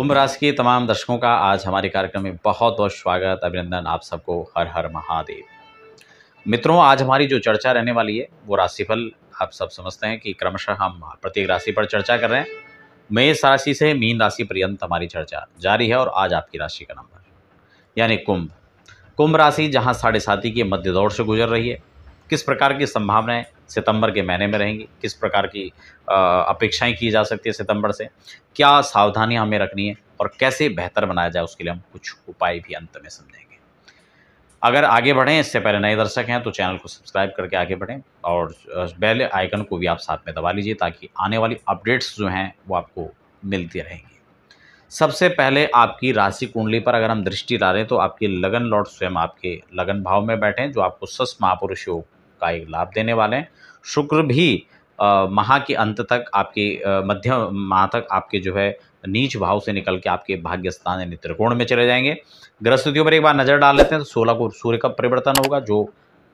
कुंभ राशि के तमाम दर्शकों का आज हमारे कार्यक्रम में बहुत बहुत स्वागत अभिनंदन आप सबको हर हर महादेव मित्रों आज हमारी जो चर्चा रहने वाली है वो राशिफल आप सब समझते हैं कि क्रमशः हम प्रत्येक राशि पर चर्चा कर रहे हैं मेष राशि से मीन राशि पर्यंत हमारी चर्चा जारी है और आज आपकी राशि का नंबर यानी कुंभ कुंभ राशि जहाँ साढ़े साथी के मध्य दौर से गुजर रही है किस प्रकार की संभावनाएं सितंबर के महीने में रहेंगी किस प्रकार की अपेक्षाएं की जा सकती है सितंबर से क्या सावधानियां हमें रखनी है और कैसे बेहतर बनाया जाए उसके लिए हम कुछ उपाय भी अंत में समझेंगे अगर आगे बढ़ें इससे पहले नए दर्शक हैं तो चैनल को सब्सक्राइब करके आगे बढ़ें और बेल आइकन को भी आप साथ में दबा लीजिए ताकि आने वाली अपडेट्स जो हैं वो आपको मिलती रहेंगी सबसे पहले आपकी राशि कुंडली पर अगर हम दृष्टि डालें रहे तो आपके लगन लॉर्ड स्वयं आपके लगन भाव में बैठे हैं जो आपको सस महापुरुष योग का एक लाभ देने वाले हैं शुक्र भी माह के अंत तक आपके मध्य माह तक आपके जो है नीच भाव से निकल के आपके भाग्य स्थान यानी त्रिकोण में चले जाएंगे ग्रह स्थितियों पर एक बार नजर डाल लेते हैं तो सोलह को सूर्य का परिवर्तन होगा जो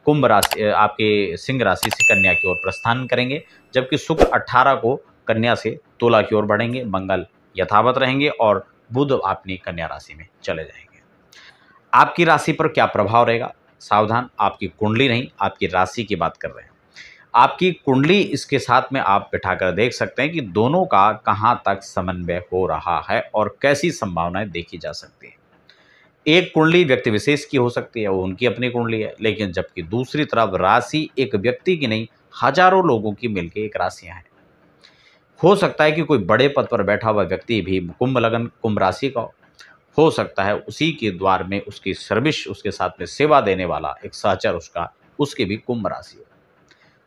कुंभ राशि आपके सिंह राशि से कन्या की ओर प्रस्थान करेंगे जबकि शुक्र अट्ठारह को कन्या से तोला की ओर बढ़ेंगे मंगल यथावत रहेंगे और बुध अपनी कन्या राशि में चले जाएंगे आपकी राशि पर क्या प्रभाव रहेगा सावधान आपकी कुंडली नहीं आपकी राशि की बात कर रहे हैं आपकी कुंडली इसके साथ में आप बिठाकर देख सकते हैं कि दोनों का कहाँ तक समन्वय हो रहा है और कैसी संभावनाएं देखी जा सकती हैं एक कुंडली व्यक्ति विशेष की हो सकती है वो उनकी अपनी कुंडली है लेकिन जबकि दूसरी तरफ राशि एक व्यक्ति की नहीं हजारों लोगों की मिलकर एक राशियाँ हैं हो सकता है कि कोई बड़े पद पर बैठा हुआ व्यक्ति भी कुंभ लगन कुंभ राशि का हो हो सकता है उसी के द्वार में उसकी सर्विस उसके साथ में सेवा देने वाला एक सहचर उसका उसके भी कुंभ राशि हो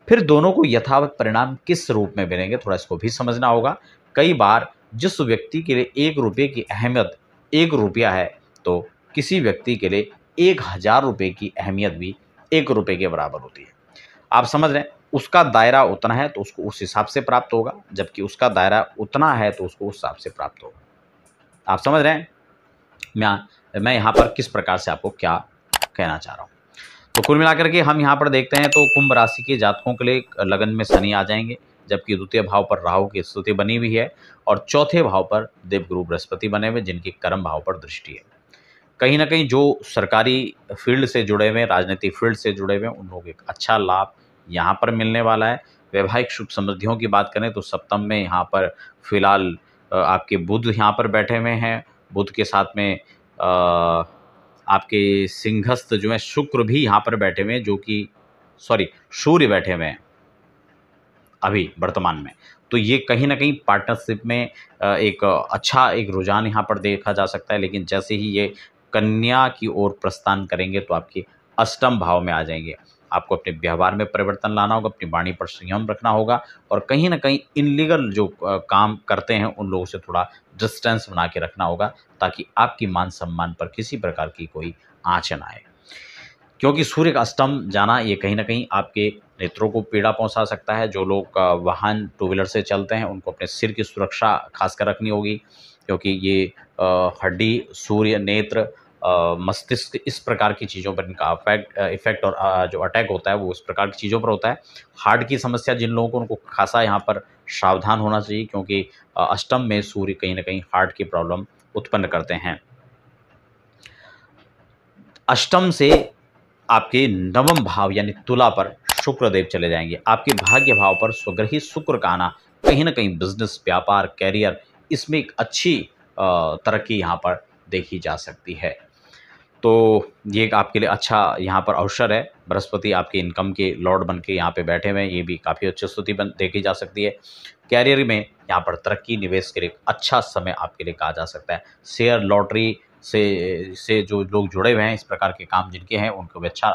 फिर दोनों को यथावत परिणाम किस रूप में मिलेंगे थोड़ा इसको भी समझना होगा कई बार जिस व्यक्ति के लिए एक रुपये की अहमियत एक रुपया है तो किसी व्यक्ति के लिए एक हज़ार रुपये की अहमियत भी एक रुपये के बराबर होती है आप समझ रहे हैं उसका दायरा उतना है तो उसको उस हिसाब से प्राप्त होगा जबकि उसका दायरा उतना है तो उसको उस हिसाब से प्राप्त होगा आप समझ रहे हैं मैं मैं यहाँ पर किस प्रकार से आपको क्या कहना चाह रहा हूँ तो कुल मिलाकर के हम यहाँ पर देखते हैं तो कुंभ राशि के जातकों के लिए लगन में शनि आ जाएंगे जबकि द्वितीय भाव पर राहु की स्तुति बनी हुई है और चौथे भाव पर देवगुरु बृहस्पति बने हुए जिनकी कर्म भाव पर दृष्टि है कहीं ना कहीं जो सरकारी फील्ड से जुड़े हुए राजनीतिक फील्ड से जुड़े हुए उन लोगों को अच्छा लाभ यहाँ पर मिलने वाला है वैवाहिक सुख समृद्धियों की बात करें तो सप्तम में यहाँ पर फिलहाल आपके बुद्ध यहाँ पर बैठे हुए हैं बुद्ध के साथ में आ, आपके सिंहस्थ जो है शुक्र भी यहाँ पर बैठे हुए हैं जो कि सॉरी सूर्य बैठे हुए हैं अभी वर्तमान में तो ये कहीं ना कहीं पार्टनरशिप में एक अच्छा एक रुझान यहाँ पर देखा जा सकता है लेकिन जैसे ही ये कन्या की ओर प्रस्थान करेंगे तो आपके अष्टम भाव में आ जाएंगे आपको अपने व्यवहार में परिवर्तन लाना होगा अपनी वाणी पर संयम रखना होगा और कहीं ना कहीं इनलीगल जो काम करते हैं उन लोगों से थोड़ा डिस्टेंस बना के रखना होगा ताकि आपकी मान सम्मान पर किसी प्रकार की कोई आँच न आए क्योंकि सूर्य का अष्टम जाना ये कहीं ना कहीं आपके नेत्रों को पीड़ा पहुंचा सकता है जो लोग वाहन टू व्हीलर से चलते हैं उनको अपने सिर की सुरक्षा खासकर रखनी होगी क्योंकि ये हड्डी सूर्य नेत्र मस्तिष्क इस प्रकार की चीज़ों पर इनका अफेक्ट इफेक्ट और आ, जो अटैक होता है वो इस प्रकार की चीज़ों पर होता है हार्ट की समस्या जिन लोगों को उनको खासा यहाँ पर सावधान होना चाहिए क्योंकि अष्टम में सूर्य कहीं ना कहीं हार्ट की प्रॉब्लम उत्पन्न करते हैं अष्टम से आपके नवम भाव यानी तुला पर शुक्रदेव चले जाएंगे आपके भाग्य भाव पर स्वग्रही शुक्र का आना कहीं ना कहीं बिजनेस व्यापार कैरियर इसमें एक अच्छी तरक्की यहाँ पर देखी जा सकती है तो ये आपके लिए अच्छा यहाँ पर अवसर है बृहस्पति आपके इनकम के लॉर्ड बन के यहाँ पर बैठे हुए हैं ये भी काफ़ी अच्छी स्थिति बन देखी जा सकती है कैरियर में यहाँ पर तरक्की निवेश के लिए अच्छा समय आपके लिए कहा जा सकता है शेयर लॉटरी से से जो लोग जुड़े हुए हैं इस प्रकार के काम जिनके हैं उनको भी अच्छा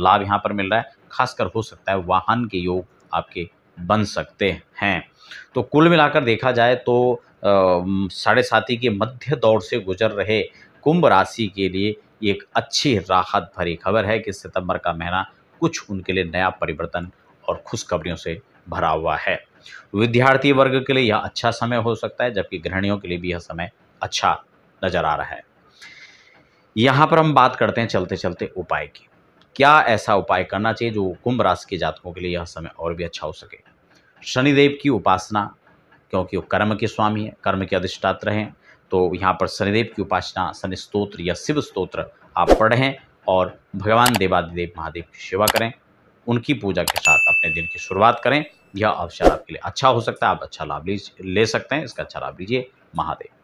लाभ यहाँ पर मिल रहा है खासकर हो सकता है वाहन के योग आपके बन सकते हैं तो कुल मिलाकर देखा जाए तो साढ़े साथी के मध्य दौर से गुजर रहे कुंभ राशि के लिए ये एक अच्छी राहत भरी खबर है कि सितंबर का महीना कुछ उनके लिए नया परिवर्तन और खुशखबरियों से भरा हुआ है विद्यार्थी वर्ग के लिए यह अच्छा समय हो सकता है जबकि गृहणियों के लिए भी यह समय अच्छा नजर आ रहा है यहाँ पर हम बात करते हैं चलते चलते उपाय की क्या ऐसा उपाय करना चाहिए जो कुंभ राशि के जातकों के लिए यह समय और भी अच्छा हो सके शनिदेव की उपासना क्योंकि वो कर्म के स्वामी हैं कर्म के अधिष्ठात्र हैं तो यहाँ पर शनिदेव की उपासना शनि स्त्रोत्र या शिव स्त्रोत्र आप पढ़ें और भगवान देवादिदेव महादेव की सेवा करें उनकी पूजा के साथ अपने दिन की शुरुआत करें यह अवसर आपके लिए अच्छा हो सकता है आप अच्छा लाभ ले सकते हैं इसका अच्छा लाभ लीजिए महादेव